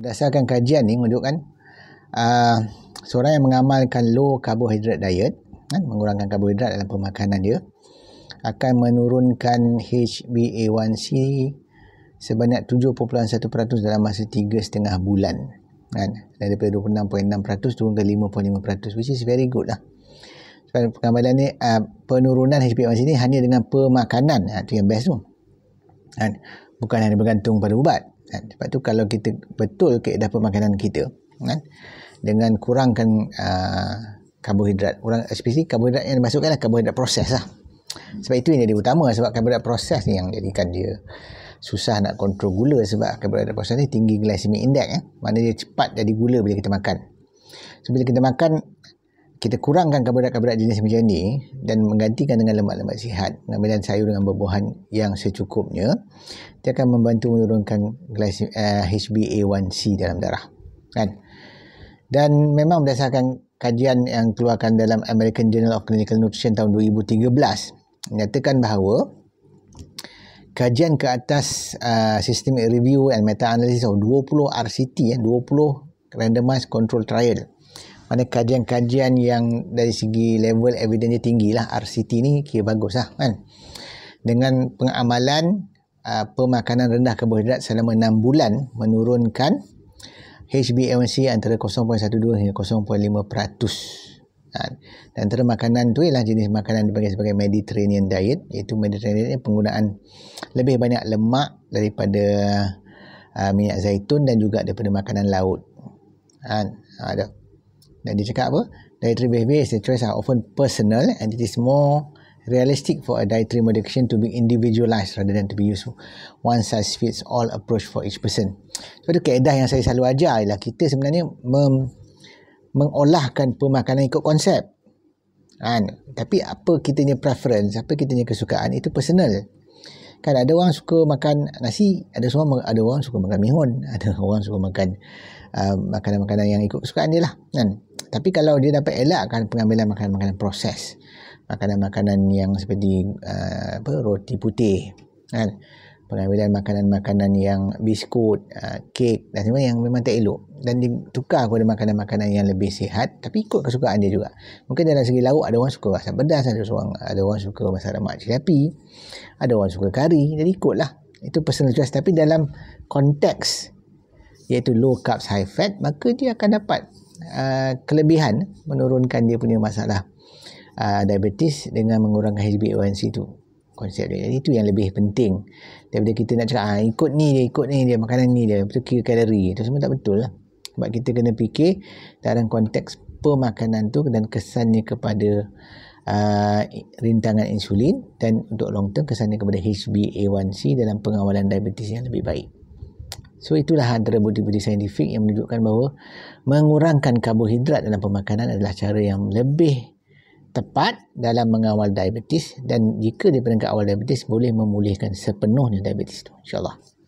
berdasarkan kajian ni menunjukkan uh, seorang yang mengamalkan low carbohydrate diet kan, mengurangkan karbohidrat dalam pemakanan dia akan menurunkan HbA1c sebanyak 7.1% dalam masa tiga setengah bulan kan daripada 26.6% turun ke 5.5% which is very good lah sebab pengamalan ni uh, penurunan HbA1c ni hanya dengan pemakanan itu ha, yang best tu kan bukan hanya bergantung pada ubat kan? sebab tu kalau kita betul keedah pemakanan kita kan? dengan kurangkan uh, karbohidrat kurang spesifik karbohidrat yang dimasukkan adalah karbohidrat proses lah sebab itu yang jadi utama sebab karbohidrat proses ni yang jadikan dia susah nak kontrol gula sebab karbohidrat proses ni tinggi glycemic index ya? maknanya dia cepat jadi gula bila kita makan so bila kita makan kita kurangkan karbohidrat-karbohidrat jenis macam ni dan menggantikan dengan lemak-lemak sihat, mengambilkan sayur dengan berbuahan yang secukupnya, dia akan membantu menurunkan HbA1c eh, dalam darah. Kan? Dan memang berdasarkan kajian yang keluarkan dalam American Journal of Clinical Nutrition tahun 2013, menyatakan bahawa kajian ke atas uh, systemic review and meta-analysis of 20 RCT, 20 randomized control trial, mana kajian-kajian yang dari segi level evidence dia tinggi lah RCT ni kira bagus lah kan dengan pengamalan uh, pemakanan rendah karbohidrat selama 6 bulan menurunkan HbA1c antara 0.12 hingga 0.5% kan? dan antara makanan tu ialah jenis makanan dipanggil sebagai Mediterranean diet iaitu Mediterranean ni penggunaan lebih banyak lemak daripada uh, minyak zaitun dan juga daripada makanan laut. Ha, ada dan dia cakap apa? Dietary behaviors, the choice are often personal and it is more realistic for a dietary modification to be individualized rather than to be useful. One size fits all approach for each person. Sebab tu keadaan yang saya selalu ajar ialah kita sebenarnya mem, mengolahkan pemakanan ikut konsep. Kan? Tapi apa kita punya preference, apa kita punya kesukaan itu personal. Kan ada orang suka makan nasi, ada semua ada orang suka makan mihun, ada orang suka makan uh, makanan-makanan yang ikut kesukaan dia lah. Kan? Tapi kalau dia dapat elakkan pengambilan makanan-makanan proses, makanan-makanan yang seperti uh, apa roti putih, kan? pengambilan makanan-makanan yang biskut, uh, kek dan semua yang memang tak elok dan ditukar kepada makanan-makanan yang lebih sihat tapi ikut kesukaan dia juga. Mungkin dalam segi lauk ada orang suka rasa pedas, ada orang ada orang suka masak lemak cili api, ada orang suka kari, jadi ikutlah. Itu personal choice tapi dalam konteks iaitu low carbs high fat maka dia akan dapat Uh, kelebihan menurunkan dia punya masalah uh, diabetes dengan mengurangkan HbA1c tu konsep dia jadi itu yang lebih penting daripada kita nak cakap ah, ikut ni dia ikut ni dia makanan ni dia betul kira kalori itu semua tak betul lah sebab kita kena fikir dalam konteks pemakanan tu dan kesannya kepada Uh, rintangan insulin dan untuk long term kesannya kepada HbA1c dalam pengawalan diabetes yang lebih baik So itulah antara bukti-bukti saintifik yang menunjukkan bahawa mengurangkan karbohidrat dalam pemakanan adalah cara yang lebih tepat dalam mengawal diabetes dan jika di peringkat awal diabetes boleh memulihkan sepenuhnya diabetes itu insyaallah